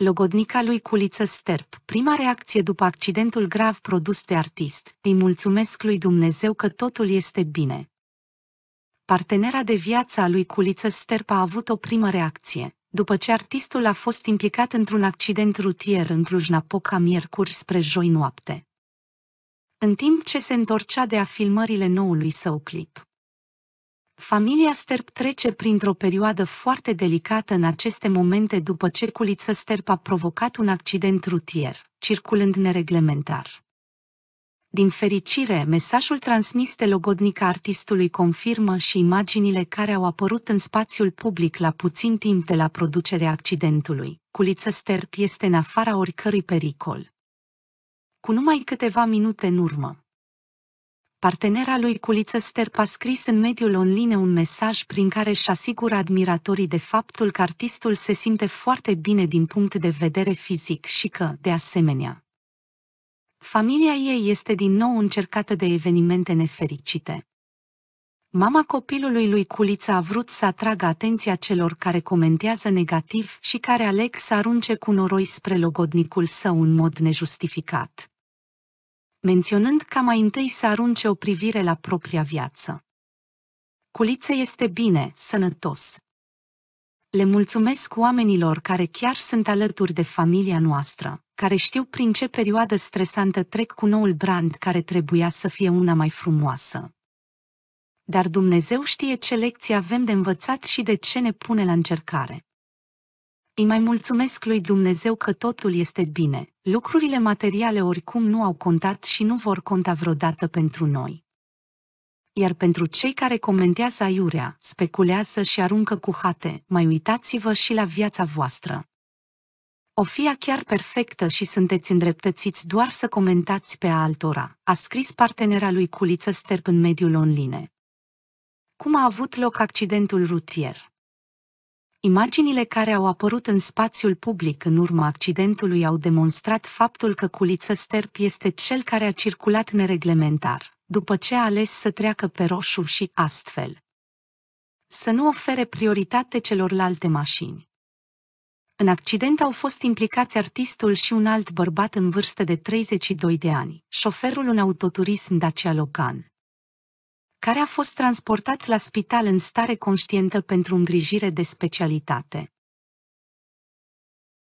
logodnica lui Culiță Sterp, prima reacție după accidentul grav produs de artist, îi mulțumesc lui Dumnezeu că totul este bine. Partenera de viață a lui Culiță Sterp a avut o primă reacție, după ce artistul a fost implicat într-un accident rutier în Cluj-Napoca miercuri spre joi noapte. În timp ce se întorcea de a filmările noului său clip. Familia Sterp trece printr-o perioadă foarte delicată în aceste momente după ce Culiță Sterp a provocat un accident rutier, circulând nereglementar. Din fericire, mesajul transmis de logodnica artistului confirmă și imaginile care au apărut în spațiul public la puțin timp de la producerea accidentului. Culiță Sterp este în afara oricărui pericol. Cu numai câteva minute în urmă, partenera lui Culiță Sterp a scris în mediul online un mesaj prin care își asigură admiratorii de faptul că artistul se simte foarte bine din punct de vedere fizic și că, de asemenea, familia ei este din nou încercată de evenimente nefericite. Mama copilului lui Culiță a vrut să atragă atenția celor care comentează negativ și care aleg să arunce cu noroi spre logodnicul său în mod nejustificat menționând ca mai întâi să arunce o privire la propria viață. Culiță este bine, sănătos. Le mulțumesc oamenilor care chiar sunt alături de familia noastră, care știu prin ce perioadă stresantă trec cu noul brand care trebuia să fie una mai frumoasă. Dar Dumnezeu știe ce lecții avem de învățat și de ce ne pune la încercare. Îi mai mulțumesc lui Dumnezeu că totul este bine, lucrurile materiale oricum nu au contat și nu vor conta vreodată pentru noi. Iar pentru cei care comentează aiurea, speculează și aruncă cu hate, mai uitați-vă și la viața voastră. O fia chiar perfectă și sunteți îndreptățiți doar să comentați pe altora, a scris partenera lui Culiță Sterp în mediul online. Cum a avut loc accidentul rutier? Imaginile care au apărut în spațiul public în urma accidentului au demonstrat faptul că Culiță Sterp este cel care a circulat nereglementar, după ce a ales să treacă pe roșu și astfel să nu ofere prioritate celorlalte mașini. În accident au fost implicați artistul și un alt bărbat în vârstă de 32 de ani, șoferul un autoturism Dacia Locan, care a fost transportat la spital în stare conștientă pentru îngrijire de specialitate.